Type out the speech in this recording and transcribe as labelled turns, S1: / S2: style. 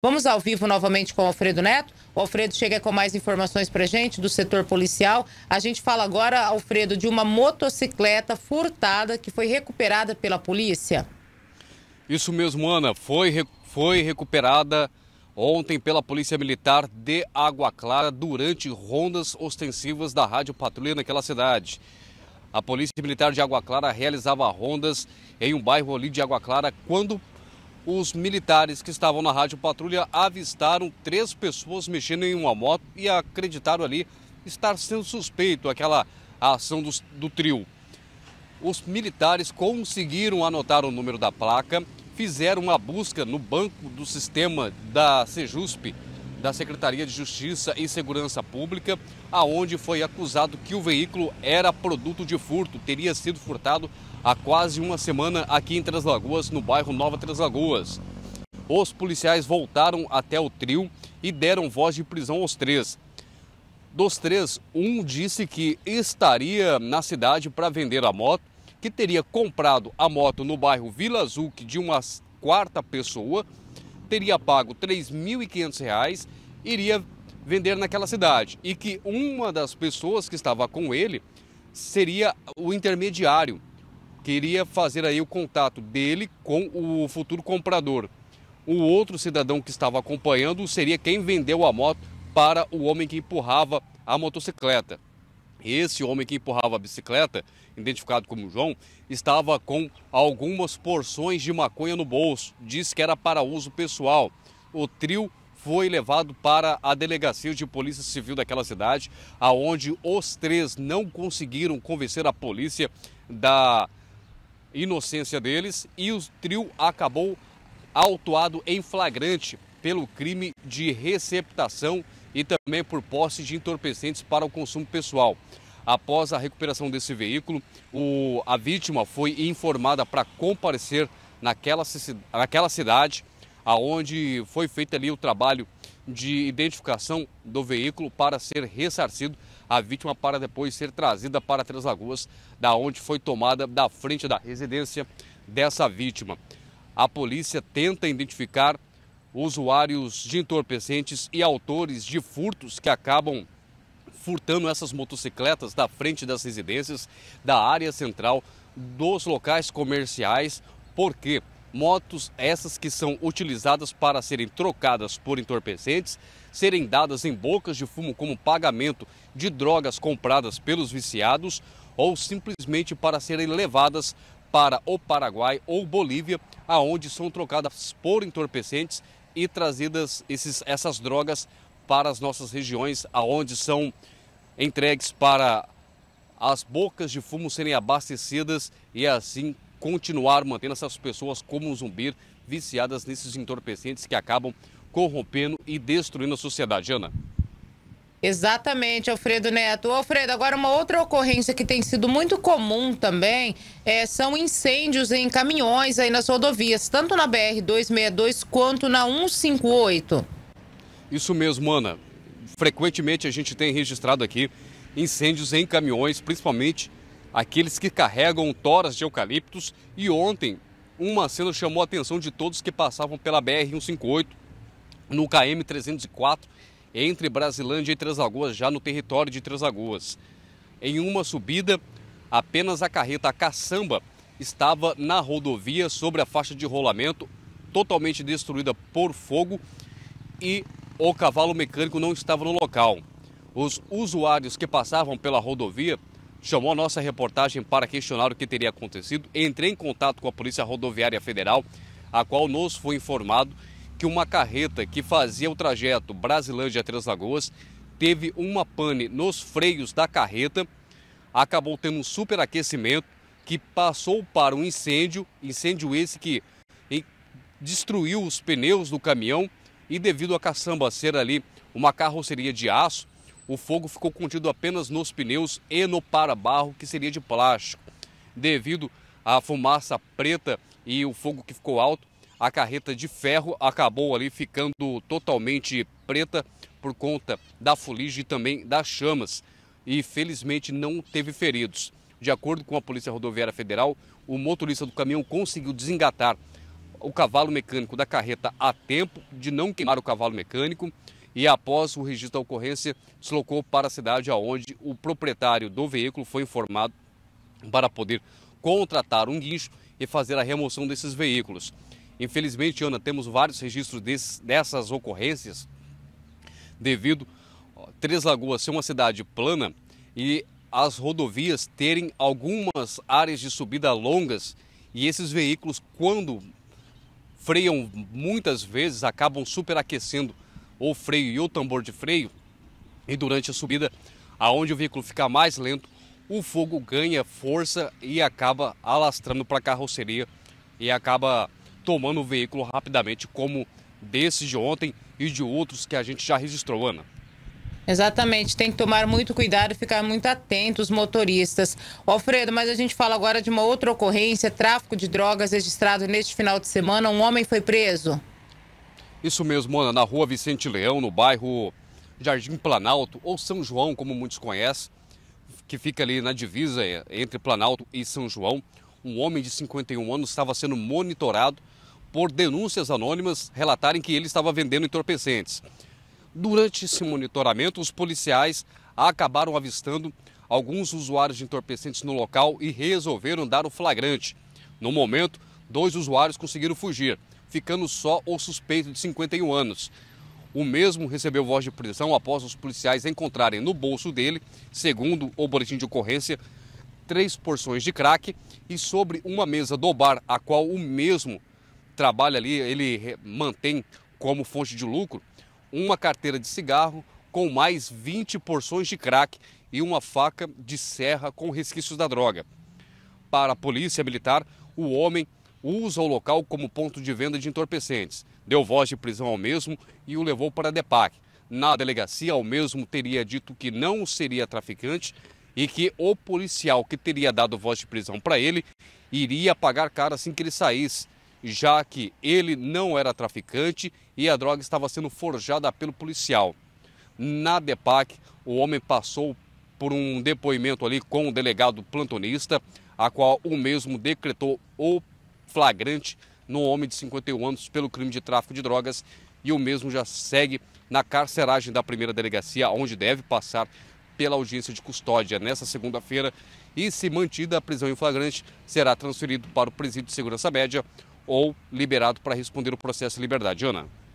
S1: Vamos ao vivo novamente com o Alfredo Neto. O Alfredo chega com mais informações para gente do setor policial. A gente fala agora, Alfredo, de uma motocicleta furtada que foi recuperada pela polícia.
S2: Isso mesmo, Ana. Foi, foi recuperada ontem pela Polícia Militar de Água Clara durante rondas ostensivas da Rádio Patrulha naquela cidade. A Polícia Militar de Água Clara realizava rondas em um bairro ali de Água Clara quando os militares que estavam na rádio patrulha avistaram três pessoas mexendo em uma moto e acreditaram ali estar sendo suspeito aquela ação do, do trio. Os militares conseguiram anotar o número da placa, fizeram uma busca no banco do sistema da Sejusp da Secretaria de Justiça e Segurança Pública, aonde foi acusado que o veículo era produto de furto, teria sido furtado há quase uma semana aqui em Três Lagoas, no bairro Nova Três Lagoas. Os policiais voltaram até o trio e deram voz de prisão aos três. Dos três, um disse que estaria na cidade para vender a moto, que teria comprado a moto no bairro Vila Azul de uma quarta pessoa teria pago R$ 3.500, iria vender naquela cidade. E que uma das pessoas que estava com ele seria o intermediário, que iria fazer aí o contato dele com o futuro comprador. O outro cidadão que estava acompanhando seria quem vendeu a moto para o homem que empurrava a motocicleta. Esse homem que empurrava a bicicleta, identificado como João, estava com algumas porções de maconha no bolso. Diz que era para uso pessoal. O trio foi levado para a delegacia de polícia civil daquela cidade, aonde os três não conseguiram convencer a polícia da inocência deles e o trio acabou autuado em flagrante pelo crime de receptação e também por posse de entorpecentes para o consumo pessoal. Após a recuperação desse veículo, o, a vítima foi informada para comparecer naquela, naquela cidade, aonde foi feito ali o trabalho de identificação do veículo para ser ressarcido a vítima para depois ser trazida para Três Lagoas, da onde foi tomada da frente da residência dessa vítima. A polícia tenta identificar usuários de entorpecentes e autores de furtos que acabam furtando essas motocicletas da frente das residências, da área central, dos locais comerciais, porque motos essas que são utilizadas para serem trocadas por entorpecentes, serem dadas em bocas de fumo como pagamento de drogas compradas pelos viciados ou simplesmente para serem levadas para o Paraguai ou Bolívia, aonde são trocadas por entorpecentes e trazidas esses, essas drogas para as nossas regiões, aonde são entregues para as bocas de fumo serem abastecidas e assim continuar mantendo essas pessoas como um zumbi viciadas nesses entorpecentes que acabam corrompendo e destruindo a sociedade. Ana.
S1: Exatamente, Alfredo Neto. Alfredo, agora uma outra ocorrência que tem sido muito comum também é, são incêndios em caminhões aí nas rodovias, tanto na BR-262 quanto na 158.
S2: Isso mesmo, Ana. Frequentemente a gente tem registrado aqui incêndios em caminhões, principalmente aqueles que carregam toras de eucaliptos. E ontem, uma cena chamou a atenção de todos que passavam pela BR-158 no KM 304 entre Brasilândia e Três Lagoas, já no território de Três Lagoas. Em uma subida, apenas a carreta caçamba estava na rodovia sobre a faixa de rolamento, totalmente destruída por fogo e o cavalo mecânico não estava no local. Os usuários que passavam pela rodovia chamou a nossa reportagem para questionar o que teria acontecido. Entrei em contato com a Polícia Rodoviária Federal, a qual nos foi informado que uma carreta que fazia o trajeto Brasilândia Três Lagoas teve uma pane nos freios da carreta, acabou tendo um superaquecimento que passou para um incêndio, incêndio esse que destruiu os pneus do caminhão e devido à caçamba ser ali uma carroceria de aço, o fogo ficou contido apenas nos pneus e no para-barro, que seria de plástico. Devido à fumaça preta e o fogo que ficou alto, a carreta de ferro acabou ali ficando totalmente preta por conta da fuligem e também das chamas. E felizmente não teve feridos. De acordo com a Polícia Rodoviária Federal, o motorista do caminhão conseguiu desengatar o cavalo mecânico da carreta a tempo de não queimar o cavalo mecânico e após o registro da ocorrência, deslocou para a cidade aonde o proprietário do veículo foi informado para poder contratar um guincho e fazer a remoção desses veículos. Infelizmente, Ana, temos vários registros desses, dessas ocorrências devido a Três Lagoas ser uma cidade plana e as rodovias terem algumas áreas de subida longas e esses veículos, quando freiam muitas vezes, acabam superaquecendo o freio e o tambor de freio e durante a subida, aonde o veículo fica mais lento, o fogo ganha força e acaba alastrando para a carroceria e acaba tomando o veículo rapidamente, como desses de ontem e de outros que a gente já registrou, Ana.
S1: Exatamente, tem que tomar muito cuidado e ficar muito atento os motoristas. Alfredo, mas a gente fala agora de uma outra ocorrência, tráfico de drogas registrado neste final de semana. Um homem foi preso.
S2: Isso mesmo, Ana, na rua Vicente Leão, no bairro Jardim Planalto, ou São João, como muitos conhecem, que fica ali na divisa eh, entre Planalto e São João. Um homem de 51 anos estava sendo monitorado por denúncias anônimas relatarem que ele estava vendendo entorpecentes. Durante esse monitoramento, os policiais acabaram avistando alguns usuários de entorpecentes no local e resolveram dar o flagrante. No momento, dois usuários conseguiram fugir, ficando só o suspeito de 51 anos. O mesmo recebeu voz de prisão após os policiais encontrarem no bolso dele, segundo o boletim de ocorrência, três porções de crack e sobre uma mesa do bar a qual o mesmo trabalha ali, ele mantém como fonte de lucro uma carteira de cigarro com mais 20 porções de crack e uma faca de serra com resquícios da droga. Para a polícia militar, o homem usa o local como ponto de venda de entorpecentes. Deu voz de prisão ao mesmo e o levou para a DEPAC. Na delegacia, ao mesmo teria dito que não seria traficante e que o policial que teria dado voz de prisão para ele iria pagar caro assim que ele saísse já que ele não era traficante e a droga estava sendo forjada pelo policial. Na DEPAC, o homem passou por um depoimento ali com o delegado plantonista, a qual o mesmo decretou o flagrante no homem de 51 anos pelo crime de tráfico de drogas e o mesmo já segue na carceragem da primeira delegacia, onde deve passar pela audiência de custódia nesta segunda-feira e, se mantida a prisão em flagrante, será transferido para o presídio de segurança média, ou liberado para responder o processo de liberdade. Jona?